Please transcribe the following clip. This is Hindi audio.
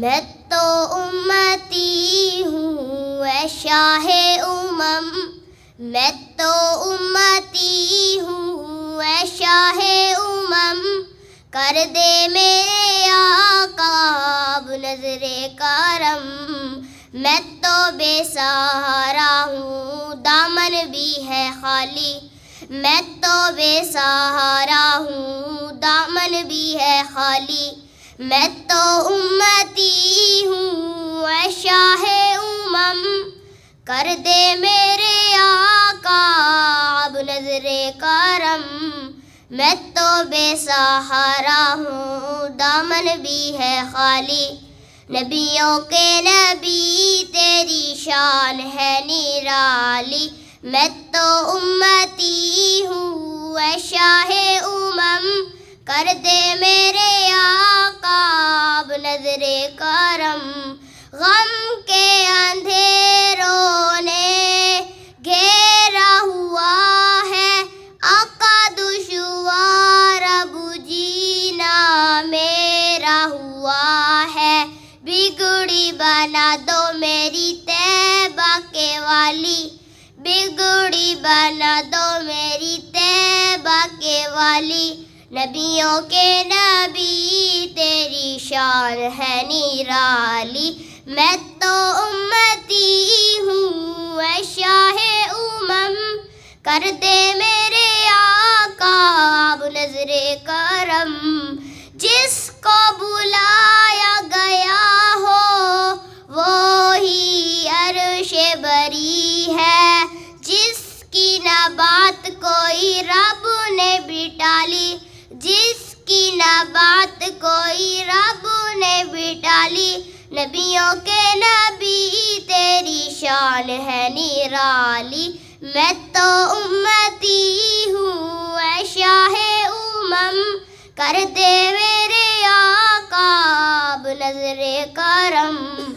मैं तो उम्मती हूँ शाह उमम मैं तो उम्मती हूँ शाह उमम कर दे मेरे आकाब नजरे करम मैं तो बेसहारा हूँ दामन भी है खाली मैं तो बेसहारा हूँ दामन भी है खाली मैं तो उम्मत कर दे मेरे आका अब नजरे करम मैं तो बेसहारा हूँ दामन भी है खाली नबियों के नबी तेरी शान है निराली मैं तो उम्मती हूँ शाह उमम कर दे मेरे आका अब नजरे करम गम के अंधेरों ने घेरा हुआ है आका दुशवार अब जीना मेरा हुआ है बिगड़ी बना दो मेरी तैबा के वाली बिगड़ी बना दो मेरी तैबा के वाली नबियों के नबी तेरी शान है निराली मैं तो उम्मती हूँ शाह उमम करते मेरे आका अब नजरे करम जिसको बुलाया गया हो वो ही अरश बरी है जिसकी न बात कोई रब ने बिटाली जिसकी न बात कोई रब ने बिटाली नबियों के नबी तेरी शान है निराली मैं तो उम्मती हूँ शाह उमम कर दे मेरे आकाब नज़रे करम